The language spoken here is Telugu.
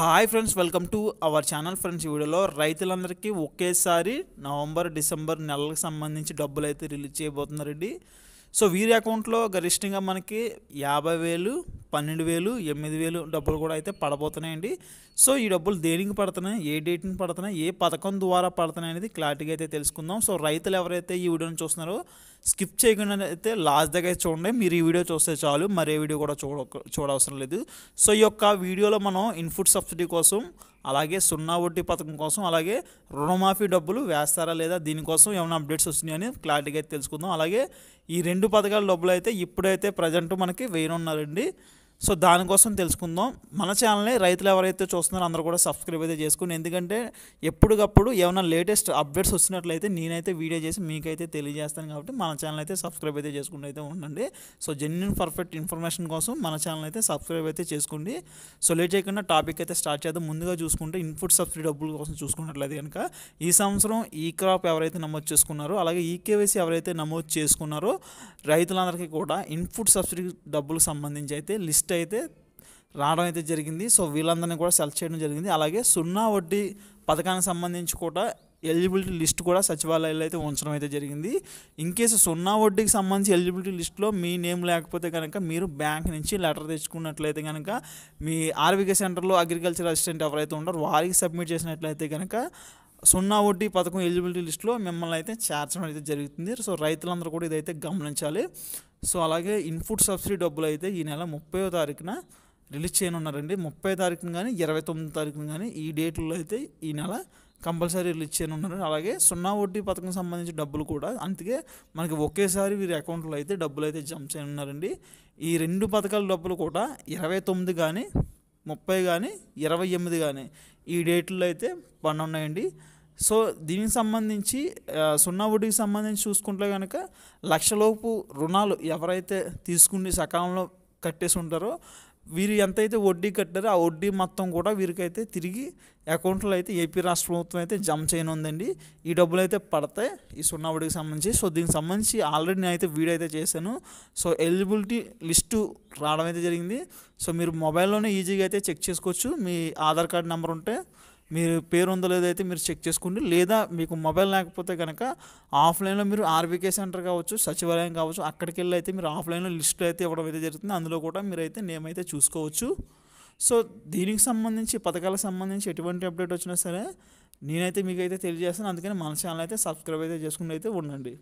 hi friends welcome to our channel friends ఈ వీడియోలో రైతులందరికీ ఒకేసారి నవంబర్ డిసెంబర్ నెలలకు సంబంధించి డబ్బులు అయితే రిలీజ్ చేయబోతున్నారండి సో వీరి అకౌంట్లో గరిష్టంగా మనకి యాభై వేలు పన్నెండు వేలు ఎనిమిది వేలు డబ్బులు కూడా అయితే పడబోతున్నాయండి సో ఈ డబ్బులు దేనికి పడుతున్నాయి ఏ డేట్ని పడుతున్నాయి ఏ పథకం ద్వారా పడుతున్నాయి అనేది క్లారిటీగా అయితే తెలుసుకుందాం సో రైతులు ఎవరైతే ఈ వీడియోని చూస్తున్నారో స్కిప్ చేయకుండా అయితే లాస్ట్ దగ్గర చూడండి మీరు ఈ వీడియో చూస్తే చాలు మరే వీడియో కూడా చూడ చూడవసరం లేదు సో ఈ యొక్క వీడియోలో మనం ఇన్పుట్ సబ్సిడీ కోసం అలాగే సున్నా వడ్డీ పథకం కోసం అలాగే రుణమాఫీ డబ్బులు వేస్తారా లేదా దీనికోసం ఏమైనా అప్డేట్స్ వస్తున్నాయని క్లారిటీగా అయితే తెలుసుకుందాం అలాగే ఈ రెండు పథకాల డబ్బులు అయితే ఇప్పుడైతే ప్రజెంట్ మనకి వేయనున్నారండి సో దానికోసం తెలుసుకుందాం మన ఛానల్ని రైతులు ఎవరైతే చూస్తున్నారో అందరూ కూడా సబ్స్క్రైబ్ అయితే చేసుకుని ఎందుకంటే ఎప్పటికప్పుడు ఏమైనా లేటెస్ట్ అప్డేట్స్ వచ్చినట్లయితే నేనైతే వీడియో చేసి మీకైతే తెలియజేస్తాను కాబట్టి మన ఛానల్ అయితే సబ్స్క్రైబ్ అయితే చేసుకుంటూ అయితే ఉండండి సో జెన్యున్ పర్ఫెక్ట్ ఇన్ఫర్మేషన్ కోసం మన ఛానల్ అయితే సబ్స్క్రైబ్ అయితే చేసుకోండి సో లేట్ చేయకుండా టాపిక్ అయితే స్టార్ట్ చేద్దాం ముందుగా చూసుకుంటే ఇన్పుట్ సబ్సిడీ డబ్బుల కోసం చూసుకున్నట్లయితే కనుక ఈ సంవత్సరం ఈ క్రాప్ ఎవరైతే నమోదు చేసుకున్నారో అలాగే ఈ కేవైసీ ఎవరైతే నమోదు చేసుకున్నారో రైతులందరికీ కూడా ఇన్పుట్ సబ్సిడీ డబ్బులకు సంబంధించి అయితే లిస్ట్ లిస్ట్ అయితే రావడం అయితే జరిగింది సో వీళ్ళందరినీ కూడా సెలెక్ట్ చేయడం జరిగింది అలాగే సున్నా వడ్డీ పథకానికి సంబంధించి కూడా ఎలిజిబిలిటీ లిస్ట్ కూడా సచివాలయాల్లో అయితే ఉంచడం అయితే జరిగింది ఇన్ కేసు సున్నా వడ్డీకి సంబంధించి ఎలిజిబిలిటీ లిస్ట్లో మీ నేమ్ లేకపోతే కనుక మీరు బ్యాంక్ నుంచి లెటర్ తెచ్చుకున్నట్లయితే కనుక మీ ఆర్వికే సెంటర్లో అగ్రికల్చర్ అసిస్టెంట్ ఎవరైతే ఉంటారో వారికి సబ్మిట్ చేసినట్లయితే కనుక సున్నా వడ్డీ పథకం ఎలిజిబిలిటీ లిస్ట్లో మిమ్మల్ని అయితే చేర్చడం అయితే జరుగుతుంది సో రైతులందరూ కూడా ఇదైతే గమనించాలి సో అలాగే ఇన్పుట్ సబ్సిడీ డబ్బులు అయితే ఈ నెల ముప్పై తారీఖున రిలీజ్ చేయనున్నారండి ముప్పై తారీఖున కానీ ఇరవై తొమ్మిది తారీఖున కానీ ఈ డేట్లో అయితే ఈ నెల కంపల్సరీ రిలీజ్ చేయనున్నారు అలాగే సున్నా వడ్డీ పథకం సంబంధించిన డబ్బులు కూడా అందుకే మనకి ఒకేసారి వీరి అకౌంట్లో అయితే డబ్బులు అయితే జమ చేయనున్నారండి ఈ రెండు పథకాల డబ్బులు కూడా ఇరవై తొమ్మిది కానీ ముప్పై కానీ ఇరవై ఎనిమిది కానీ ఈ డేట్లో అయితే పన్నున్నాయండి సో దీనికి సంబంధించి సున్నా వడ్డీకి సంబంధించి చూసుకుంటే కనుక లక్షలోపు రుణాలు ఎవరైతే తీసుకుని సకాలంలో కట్టేసి ఉంటారో వీరు ఎంతైతే వడ్డీ కట్టారో ఆ వడ్డీ మొత్తం కూడా వీరికైతే తిరిగి అకౌంట్లో అయితే ఏపీ రాష్ట్ర ప్రభుత్వం అయితే జమ చేయనుందండి ఈ డబ్బులు అయితే పడతాయి ఈ సున్నా వడ్డీకి సంబంధించి సో దీనికి సంబంధించి ఆల్రెడీ అయితే వీడియో అయితే చేశాను సో ఎలిజిబిలిటీ లిస్టు రావడం అయితే జరిగింది సో మీరు మొబైల్లోనే ఈజీగా అయితే చెక్ చేసుకోవచ్చు మీ ఆధార్ కార్డ్ నెంబర్ ఉంటే మీరు పేరు ఉందో లేదో అయితే మీరు చెక్ చేసుకోండి లేదా మీకు మొబైల్ లేకపోతే కనుక ఆఫ్లైన్లో మీరు ఆర్బీకే సెంటర్ కావచ్చు సచివాలయం కావచ్చు అక్కడికి వెళ్ళి అయితే మీరు ఆఫ్లైన్లో లిస్టులు అయితే ఇవ్వడం అయితే జరుగుతుంది అందులో కూడా అయితే నేమ్ అయితే చూసుకోవచ్చు సో దీనికి సంబంధించి పథకాలకు సంబంధించి ఎటువంటి అప్డేట్ వచ్చినా సరే నేనైతే మీకైతే తెలియజేస్తాను అందుకని మన ఛానల్ అయితే సబ్స్క్రైబ్ అయితే చేసుకుని అయితే ఉండండి